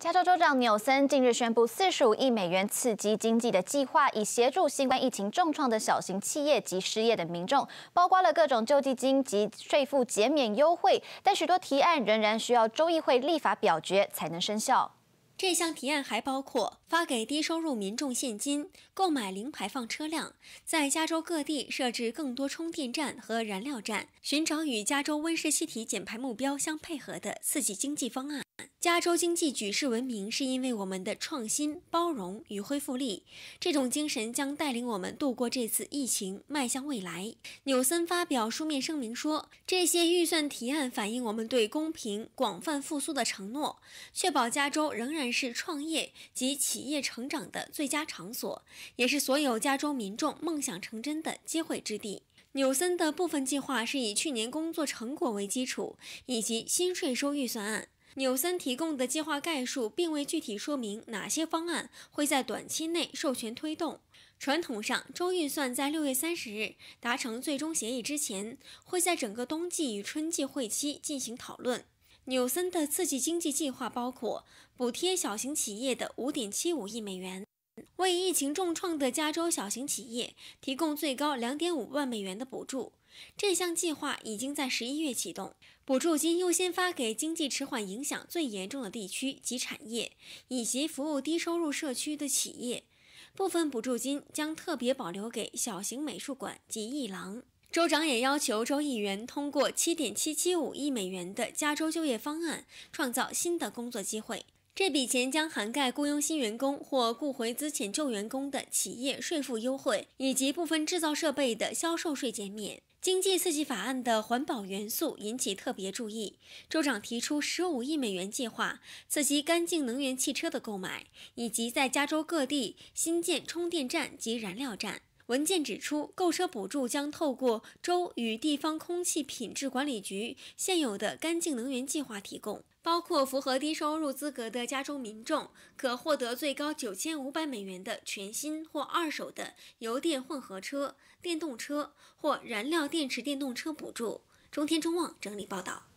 加州州长纽森近日宣布，四十五亿美元刺激经济的计划，以协助新冠疫情重创的小型企业及失业的民众，包括了各种救济金及税负减免优惠。但许多提案仍然需要州议会立法表决才能生效。这项提案还包括发给低收入民众现金、购买零排放车辆、在加州各地设置更多充电站和燃料站，寻找与加州温室气体减排目标相配合的刺激经济方案。加州经济举世闻名，是因为我们的创新、包容与恢复力。这种精神将带领我们度过这次疫情，迈向未来。纽森发表书面声明说：“这些预算提案反映我们对公平、广泛复苏的承诺，确保加州仍然是创业及企业成长的最佳场所，也是所有加州民众梦想成真的机会之地。”纽森的部分计划是以去年工作成果为基础，以及新税收预算案。纽森提供的计划概述并未具体说明哪些方案会在短期内授权推动。传统上，州预算在六月三十日达成最终协议之前，会在整个冬季与春季会期进行讨论。纽森的刺激经济计划包括补贴小型企业的五点七五亿美元。为疫情重创的加州小型企业提供最高2.5万美元的补助。这项计划已经在十一月启动，补助金优先发给经济迟缓影响最严重的地区及产业，以及服务低收入社区的企业。部分补助金将特别保留给小型美术馆及艺廊。州长也要求州议员通过7.775亿美元的加州就业方案，创造新的工作机会。这笔钱将涵盖雇佣新员工或雇回资遣旧员工的企业税负优惠，以及部分制造设备的销售税减免。经济刺激法案的环保元素引起特别注意。州长提出十五亿美元计划，刺激干净能源汽车的购买，以及在加州各地新建充电站及燃料站。文件指出，购车补助将透过州与地方空气品质管理局现有的干净能源计划提供。包括符合低收入资格的加州民众，可获得最高九千五百美元的全新或二手的油电混合车、电动车或燃料电池电动车补助。中天中旺整理报道。